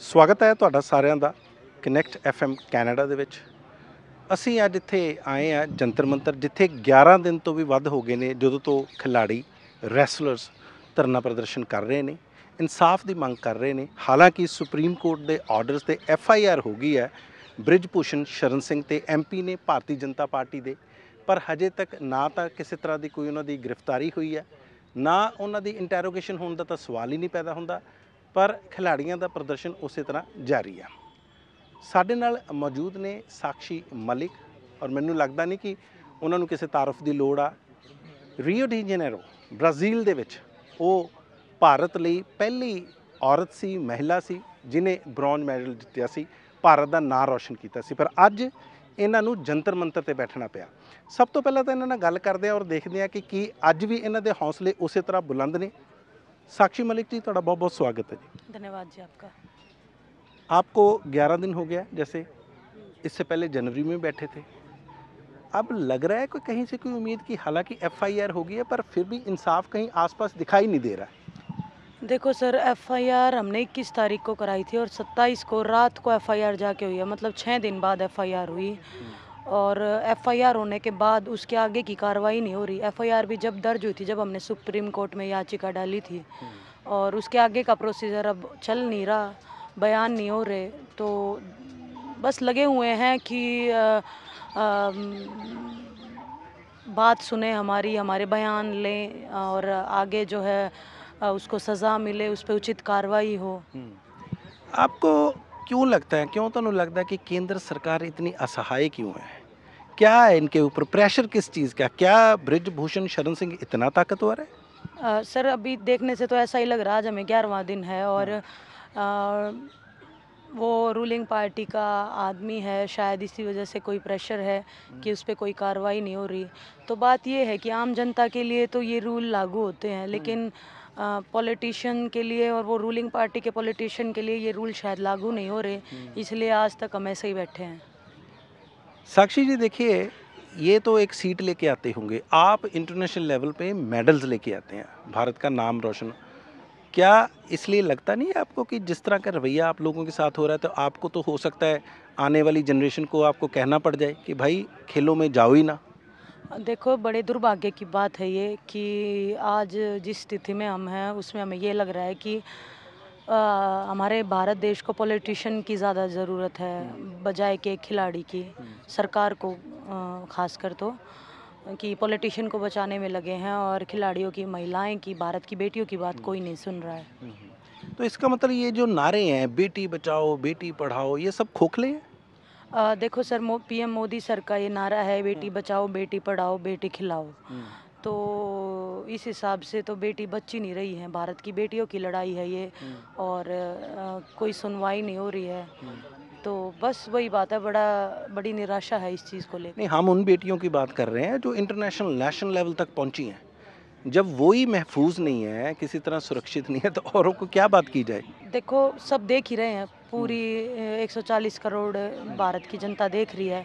ਸਵਾਗਤ ਹੈ ਤੁਹਾਡਾ ਸਾਰਿਆਂ ਦਾ ਕਨੈਕਟ ਐਫ ਐਮ ਕੈਨੇਡਾ ਦੇ ਵਿੱਚ ਅਸੀਂ ਅੱਜ ਇੱਥੇ ਆਏ ਆ ਜੰਤਰ ਮੰਤਰ ਜਿੱਥੇ 11 ਦਿਨ ਤੋਂ ਵੀ ਵੱਧ ਹੋ ਗਏ ਨੇ ਜਦੋਂ ਤੋਂ ਖਿਲਾੜੀ ਰੈਸਲਰਸ ਧਰਨਾ ਪ੍ਰਦਰਸ਼ਨ ਕਰ ਰਹੇ ਨੇ ਇਨਸਾਫ ਦੀ ਮੰਗ ਕਰ ਰਹੇ ਨੇ ਹਾਲਾਂਕਿ ਸੁਪਰੀਮ ਕੋਰਟ ਦੇ ਆਰਡਰਸ ਤੇ ਐਫ ਆਈ ਆਰ ਹੋ ਗਈ ਹੈ ਬ੍ਰਿਜ ਭੂਸ਼ਣ ਸ਼ਰਨ ਸਿੰਘ ਤੇ ਐਮ ਪੀ ਨੇ ਭਾਰਤੀ ਜਨਤਾ ਪਾਰਟੀ ਦੇ ਪਰ ਹਜੇ ਤੱਕ ਨਾ ਤਾਂ ਕਿਸੇ ਤਰ੍ਹਾਂ ਦੀ ਕੋਈ ਉਹਨਾਂ ਦੀ ਗ੍ਰਿਫਤਾਰੀ ਹੋਈ ਹੈ ਨਾ ਉਹਨਾਂ ਦੀ ਇੰਟਰੋਗੇਸ਼ਨ ਹੋਣ ਦਾ ਤਾਂ ਸਵਾਲ ਹੀ ਨਹੀਂ ਪੈਦਾ ਹੁੰਦਾ ਪਰ ਖਿਡਾਰੀਆਂ ਦਾ ਪ੍ਰਦਰਸ਼ਨ ਉਸੇ ਤਰ੍ਹਾਂ ਜਾਰੀ ਆ ਸਾਡੇ ਨਾਲ ਮੌਜੂਦ ਨੇ ਸਾਖੀ ਮਲਿਕ ਔਰ ਮੈਨੂੰ ਲੱਗਦਾ ਨਹੀਂ ਕਿ ਉਹਨਾਂ ਨੂੰ ਕਿਸੇ ਤਾਰਫ ਦੀ ਲੋੜ ਆ ਰੀਓ ਡੀ ਜਨੇਰੋ ਬ੍ਰਾਜ਼ੀਲ ਦੇ ਵਿੱਚ ਉਹ ਭਾਰਤ ਲਈ ਪਹਿਲੀ ਔਰਤ ਸੀ ਮਹਿਲਾ ਸੀ ਜਿਨੇ ਬ੍ਰੌਂਜ ਮੈਡਲ ਜਿੱਤਿਆ ਸੀ ਭਾਰਤ ਦਾ ਨਾਮ ਰੌਸ਼ਨ ਕੀਤਾ ਸੀ ਪਰ ਅੱਜ ਇਹਨਾਂ ਨੂੰ ਜੰਤਰ ਮੰਤਰ ਤੇ ਬੈਠਣਾ ਪਿਆ ਸਭ ਤੋਂ ਪਹਿਲਾਂ ਤਾਂ ਇਹਨਾਂ ਨਾਲ ਗੱਲ ਕਰਦੇ ਆ ਔਰ ਦੇਖਦੇ ਆ ਕਿ ਕੀ ਅੱਜ ਵੀ ਇਹਨਾਂ ਦੇ ਹੌਸਲੇ ਉਸੇ ਤਰ੍ਹਾਂ ਬੁਲੰਦ ਨੇ साक्षी मलिक जी थोड़ा बहुत बहुत स्वागत है जी धन्यवाद जी आपका आपको 11 दिन हो गया जैसे इससे पहले जनवरी में बैठे थे अब लग रहा है कोई कहीं से कोई उम्मीद की हालांकि एफआईआर होगी है पर फिर भी इंसाफ कहीं आसपास दिखाई नहीं दे रहा है देखो सर एफआईआर हमने इक्कीस तारीख को कराई थी और सत्ताईस को रात को एफआईआर जाके हुई है मतलब छः दिन बाद एफआईआर हुई हम्म। और एफआईआर होने के बाद उसके आगे की कार्रवाई नहीं हो रही एफआईआर भी जब दर्ज हुई थी जब हमने सुप्रीम कोर्ट में याचिका डाली थी और उसके आगे का प्रोसीजर अब चल नहीं रहा बयान नहीं हो रहे तो बस लगे हुए हैं कि आ, आ, बात सुने हमारी हमारे बयान लें और आगे जो है उसको सज़ा मिले उस पर उचित कार्रवाई हो हम्म। आपको क्यों है क्यों तुम्हें तो लगता है कि केंद्र सरकार इतनी असहाय क्यों है क्या है इनके ऊपर प्रेशर किस चीज़ का क्या ब्रिजभूषण शरण सिंह इतना ताकतवर है आ, सर अभी देखने से तो ऐसा ही लग रहा है आज हमें ग्यारहवा दिन है और आ, हाँ। वो रूलिंग पार्टी का आदमी है शायद इसी वजह से कोई प्रेशर है हाँ। कि उस पर कोई कार्रवाई नहीं हो रही तो बात ये है कि आम जनता के लिए तो ये रूल लागू होते हैं हाँ। लेकिन पॉलिटिशियन के लिए और वो रूलिंग पार्टी के पॉलिटिशियन के लिए ये रूल शायद लागू नहीं हो रहे हम्म। इसलिए आज तक हम ऐसे ही बैठे हैं साक्षी जी देखिए ये तो एक सीट लेके आते होंगे आप इंटरनेशनल लेवल पे मेडल्स लेके आते हैं भारत का नाम रोशन क्या इसलिए लगता नहीं है आपको कि जिस तरह का रवैया आप लोगों के साथ हो रहा है तो आपको तो हो सकता है आने वाली जनरेशन को आपको कहना पड़ जाए कि भाई खेलों में जाओ ही ना देखो बड़े दुर्भाग्य की बात है ये कि आज जिस स्थिति में हम हैं उसमें हमें ये लग रहा है कि आ, हमारे भारत देश को पॉलिटिशियन की ज़्यादा ज़रूरत है हम्म। बजाय के खिलाड़ी की हम्म। सरकार को ख़ासकर तो कि पॉलिटिशियन को बचाने में लगे हैं और खिलाड़ियों की महिलाएं की भारत की बेटियों की बात हम्म। कोई नहीं सुन रहा है तो इसका मतलब ये जो नारे हैं बेटी बचाओ बेटी पढ़ाओ ये सब खोखले हैं आ, देखो सर मो, पीएम मोदी सर का ये नारा है बेटी हम्म। बचाओ बेटी पढ़ाओ बेटी खिलाओ हम्म। तो इस हिसाब से तो बेटी बच्ची नहीं रही है भारत की बेटियों की लड़ाई है ये हम्म। और आ, कोई सुनवाई नहीं हो रही है तो बस वही बात है बड़ा बड़ी निराशा है इस चीज़ को लेकर नहीं हम उन बेटियों की बात कर रहे हैं जो इंटरनेशनल नेशनल लेवल तक पहुंची हैं जब वो ही महफूज नहीं है किसी तरह सुरक्षित नहीं है तो औरों को क्या बात की जाए देखो सब देख ही रहे हैं पूरी 140 करोड़ भारत की जनता देख रही है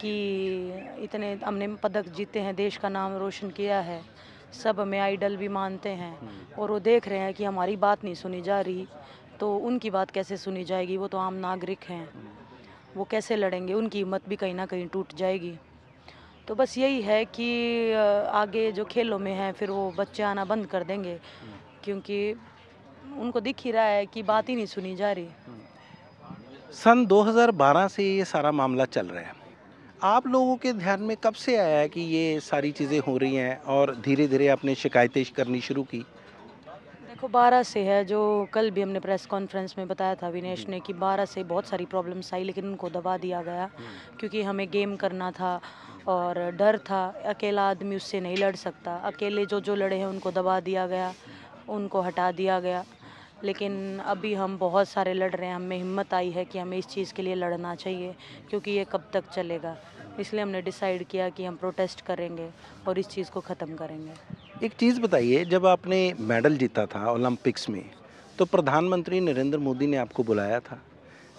कि इतने हमने पदक जीते हैं देश का नाम रोशन किया है सब हमें आइडल भी मानते हैं हम्म। और वो देख रहे हैं कि हमारी बात नहीं सुनी जा रही तो उनकी बात कैसे सुनी जाएगी वो तो आम नागरिक हैं हम्म। वो कैसे लड़ेंगे उनकी हिम्मत भी कहीं ना कहीं टूट जाएगी तो बस यही है कि आगे जो खेलों में हैं फिर वो बच्चे आना बंद कर देंगे हम्म। क्योंकि उनको दिख ही रहा है कि बात ही नहीं सुनी जा रही सन 2012 से ये सारा मामला चल रहा है आप लोगों के ध्यान में कब से आया है कि ये सारी चीज़ें हो रही हैं और धीरे धीरे आपने शिकायतें करनी शुरू की देखो बारह से है जो कल भी हमने प्रेस कॉन्फ्रेंस में बताया था विनेश हम्म। ने कि बारह से बहुत सारी प्रॉब्लम्स आई लेकिन उनको दबा दिया गया हम्म। क्योंकि हमें गेम करना था और डर था अकेला आदमी उससे नहीं लड़ सकता अकेले जो जो लड़े हैं उनको दबा दिया गया उनको हटा दिया गया लेकिन अभी हम बहुत सारे लड़ रहे हैं हमें हिम्मत आई है कि हमें इस चीज़ के लिए लड़ना चाहिए क्योंकि ये कब तक चलेगा इसलिए हमने डिसाइड किया कि हम प्रोटेस्ट करेंगे और इस चीज़ को ख़त्म करेंगे एक चीज़ बताइए जब आपने मेडल जीता था ओलंपिक्स में तो प्रधानमंत्री नरेंद्र मोदी ने आपको बुलाया था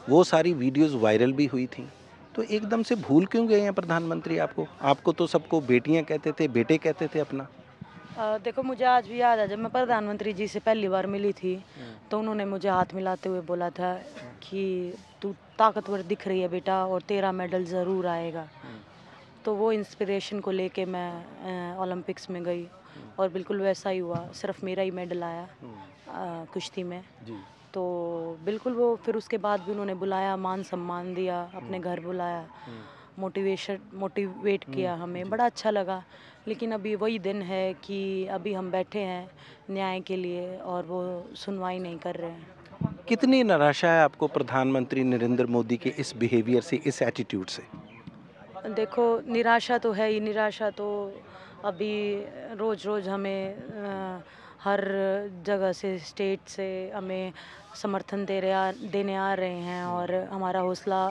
वो सारी वीडियोस वायरल भी हुई थी तो एकदम से भूल क्यों गए हैं प्रधानमंत्री आपको आपको तो सबको बेटियां कहते थे बेटे कहते थे अपना आ, देखो मुझे आज भी याद है जब मैं प्रधानमंत्री जी से पहली बार मिली थी तो उन्होंने मुझे हाथ मिलाते हुए बोला था कि तू ताकतवर दिख रही है बेटा और तेरा मेडल ज़रूर आएगा तो वो इंस्पिरेशन को लेके मैं ओलंपिक्स में गई और बिल्कुल वैसा ही हुआ सिर्फ मेरा ही मेडल आया कुश्ती में तो बिल्कुल वो फिर उसके बाद भी उन्होंने बुलाया मान सम्मान दिया अपने घर बुलाया मोटिवेशन हम्म। मोटिवेट किया हम्म। हमें बड़ा अच्छा लगा लेकिन अभी वही दिन है कि अभी हम बैठे हैं न्याय के लिए और वो सुनवाई नहीं कर रहे हैं कितनी निराशा है आपको प्रधानमंत्री नरेंद्र मोदी के इस बिहेवियर से इस एटीट्यूड से देखो निराशा तो है ही निराशा तो अभी रोज़ रोज़ हमें आ, हर जगह से स्टेट से हमें समर्थन दे रहे देने आ रहे हैं हम्म। और हमारा हौसला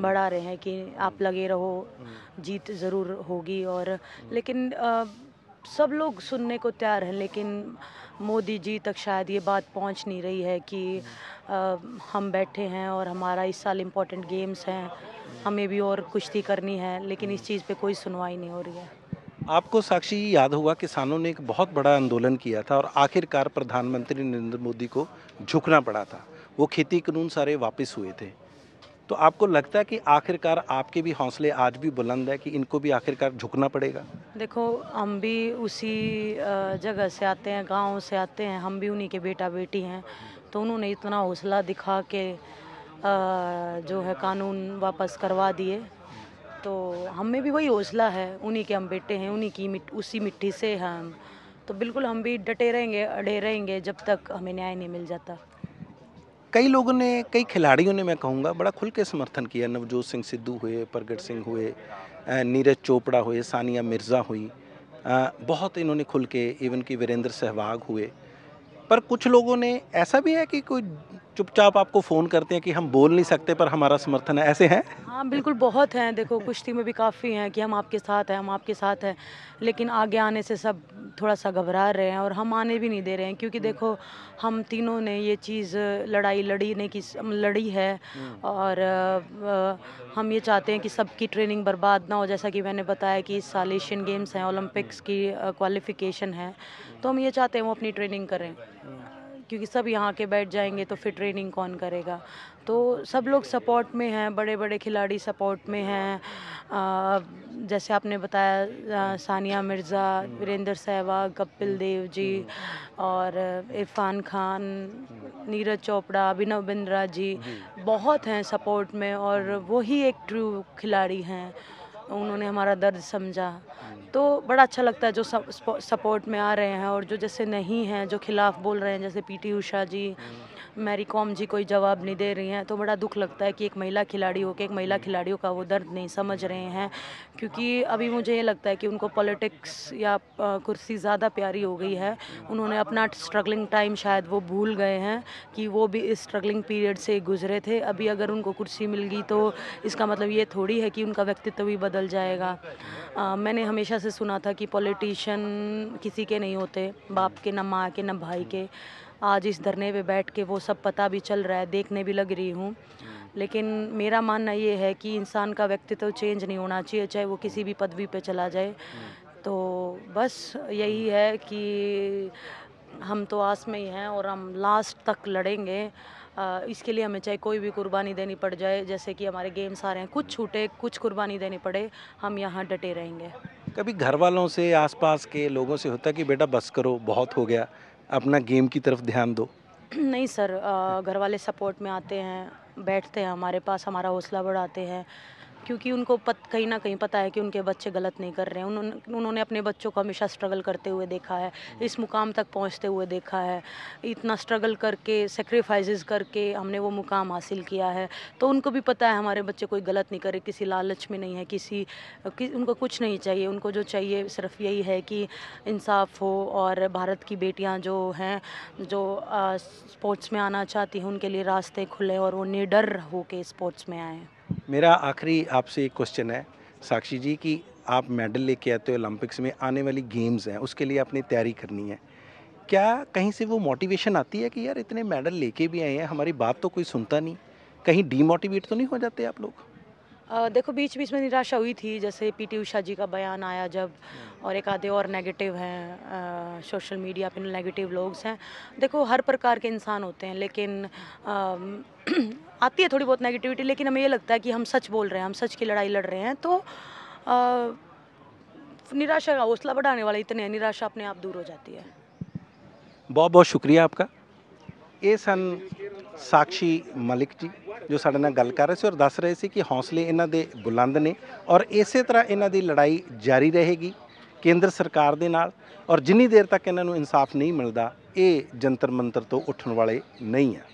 बढ़ा रहे हैं कि आप लगे रहो हम्म। जीत ज़रूर होगी और हम्म। लेकिन आ, सब लोग सुनने को तैयार हैं लेकिन मोदी जी तक शायद ये बात पहुंच नहीं रही है कि आ, हम बैठे हैं और हमारा इस साल इम्पोर्टेंट गेम्स हैं हमें भी और कुश्ती करनी है लेकिन इस चीज़ पे कोई सुनवाई नहीं हो रही है आपको साक्षी याद होगा किसानों ने एक बहुत बड़ा आंदोलन किया था और आखिरकार प्रधानमंत्री नरेंद्र मोदी को झुकना पड़ा था वो खेती कानून सारे वापस हुए थे तो आपको लगता है कि आखिरकार आपके भी हौसले आज भी बुलंद है कि इनको भी आखिरकार झुकना पड़ेगा देखो हम भी उसी जगह से आते हैं गांव से आते हैं हम भी उन्हीं के बेटा बेटी हैं तो उन्होंने इतना हौसला दिखा के जो है कानून वापस करवा दिए तो हम में भी वही हौसला है उन्हीं के हम बेटे हैं उन्हीं की मिट, उसी मिट्टी से हम तो बिल्कुल हम भी डटे रहेंगे अड़े रहेंगे जब तक हमें न्याय नहीं मिल जाता कई लोगों ने कई खिलाड़ियों ने मैं कहूँगा बड़ा खुल के समर्थन किया नवजोत सिंह सिद्धू हुए प्रगट सिंह हुए नीरज चोपड़ा हुए सानिया मिर्ज़ा हुई बहुत इन्होंने खुल के इवन कि वीरेंद्र सहवाग हुए पर कुछ लोगों ने ऐसा भी है कि कोई चुपचाप आपको फ़ोन करते हैं कि हम बोल नहीं सकते पर हमारा समर्थन है ऐसे हैं हाँ बिल्कुल बहुत हैं देखो कुश्ती में भी काफ़ी हैं कि हम आपके साथ हैं हम आपके साथ हैं लेकिन आगे आने से सब थोड़ा सा घबरा रहे हैं और हम आने भी नहीं दे रहे हैं क्योंकि हम्म। देखो हम तीनों ने ये चीज़ लड़ाई लड़ी ने की लड़ी है हम्म। और हम ये चाहते हैं कि सबकी ट्रेनिंग बर्बाद ना हो जैसा कि मैंने बताया कि इस साल एशियन गेम्स हैं ओलंपिक्स हम्म। की क्वालिफिकेशन है तो हम ये चाहते हैं वो अपनी ट्रेनिंग करें क्योंकि सब यहाँ के बैठ जाएंगे तो फिर ट्रेनिंग कौन करेगा तो सब लोग सपोर्ट में हैं बड़े बड़े खिलाड़ी सपोर्ट में हैं जैसे आपने बताया सानिया मिर्ज़ा वीरेंद्र सहवाग कपिल देव जी और इरफान खान नीरज चोपड़ा अभिनव बिंद्रा जी बहुत हैं सपोर्ट में और वही एक ट्रू खिलाड़ी हैं तो उन्होंने हमारा दर्द समझा तो बड़ा अच्छा लगता है जो सपोर्ट में आ रहे हैं और जो जैसे नहीं हैं जो खिलाफ बोल रहे हैं जैसे पीटी उषा जी मैरी कॉम जी कोई जवाब नहीं दे रही हैं तो बड़ा दुख लगता है कि एक महिला खिलाड़ी होकर एक महिला खिलाड़ियों का वो दर्द नहीं समझ रहे हैं क्योंकि अभी मुझे ये लगता है कि उनको पॉलिटिक्स या कुर्सी ज़्यादा प्यारी हो गई है उन्होंने अपना स्ट्रगलिंग टाइम शायद वो भूल गए हैं कि वो भी इस स्ट्रगलिंग पीरियड से गुजरे थे अभी अगर उनको कुर्सी मिल गई तो इसका मतलब ये थोड़ी है कि उनका व्यक्तित्व भी बदल जाएगा आ, मैंने हमेशा से सुना था कि पॉलिटिशियन किसी के नहीं होते बाप के ना माँ के ना भाई के आज इस धरने पे बैठ के वो सब पता भी चल रहा है देखने भी लग रही हूँ लेकिन मेरा मानना ये है कि इंसान का व्यक्तित्व चेंज नहीं होना चाहिए चाहे वो किसी भी पदवी पे चला जाए तो बस यही है कि हम तो आस में ही हैं और हम लास्ट तक लड़ेंगे इसके लिए हमें चाहे कोई भी कुर्बानी देनी पड़ जाए जैसे कि हमारे गेम्स आ रहे हैं कुछ छूटे कुछ कुर्बानी देनी पड़े हम यहाँ डटे रहेंगे कभी घर वालों से आसपास के लोगों से होता कि बेटा बस करो बहुत हो गया अपना गेम की तरफ ध्यान दो नहीं सर घर वाले सपोर्ट में आते हैं बैठते हैं हमारे पास हमारा हौसला बढ़ाते हैं क्योंकि उनको पत कहीं ना कहीं पता है कि उनके बच्चे गलत नहीं कर रहे हैं उन, उन्होंने अपने बच्चों को हमेशा स्ट्रगल करते हुए देखा है इस मुकाम तक पहुंचते हुए देखा है इतना स्ट्रगल करके सेक्रीफाइज करके हमने वो मुकाम हासिल किया है तो उनको भी पता है हमारे बच्चे कोई गलत नहीं करे किसी लालच में नहीं है किसी कि, उनको कुछ नहीं चाहिए उनको जो चाहिए सिर्फ यही है कि इंसाफ हो और भारत की बेटियाँ जो हैं जो स्पोर्ट्स में आना चाहती हैं उनके लिए रास्ते खुले और वो निडर के स्पोर्ट्स में आएँ मेरा आखिरी आपसे एक क्वेश्चन है साक्षी जी कि आप मेडल लेके आते हो ओलंपिक्स में आने वाली गेम्स हैं उसके लिए आपने तैयारी करनी है क्या कहीं से वो मोटिवेशन आती है कि यार इतने मेडल लेके भी आए हैं हमारी बात तो कोई सुनता नहीं कहीं डीमोटिवेट तो नहीं हो जाते आप लोग आ, देखो बीच बीच में निराशा हुई थी जैसे पी टी उषा जी का बयान आया जब हम्म। और एक आधे और नेगेटिव हैं सोशल मीडिया पे नेगेटिव लोग हैं देखो हर प्रकार के इंसान होते हैं लेकिन आ, आती है थोड़ी बहुत नेगेटिविटी लेकिन हमें ये लगता है कि हम सच बोल रहे हैं हम सच की लड़ाई लड़ रहे हैं तो आ, निराशा का हौसला बढ़ाने वाले इतने निराशा अपने आप दूर हो जाती है ਬਹੁਤ ਬਹੁਤ ਸ਼ੁਕਰੀਆ ਆਪਕਾ ਇਹ ਸਨ ਸਾਖੀ ਮਲਿਕ ਜੀ ਜੋ ਸਾਡੇ ਨਾਲ ਗੱਲ ਕਰ ਰਹੇ ਸੀ ਔਰ ਦੱਸ ਰਹੇ ਸੀ ਕਿ ਹੌਸਲੇ ਇਹਨਾਂ ਦੇ ਬੁਲੰਦ ਨੇ ਔਰ ਇਸੇ ਤਰ੍ਹਾਂ ਇਹਨਾਂ ਦੀ ਲੜਾਈ ਜਾਰੀ ਰਹੇਗੀ ਕੇਂਦਰ ਸਰਕਾਰ ਦੇ ਨਾਲ ਔਰ ਜਿੰਨੀ ਦੇਰ ਤੱਕ ਇਹਨਾਂ ਨੂੰ ਇਨਸਾਫ ਨਹੀਂ ਮਿਲਦਾ ਇਹ ਜੰਤਰ ਮੰਤਰ ਤੋਂ ਉੱਠਣ ਵਾਲੇ ਨਹੀਂ ਆ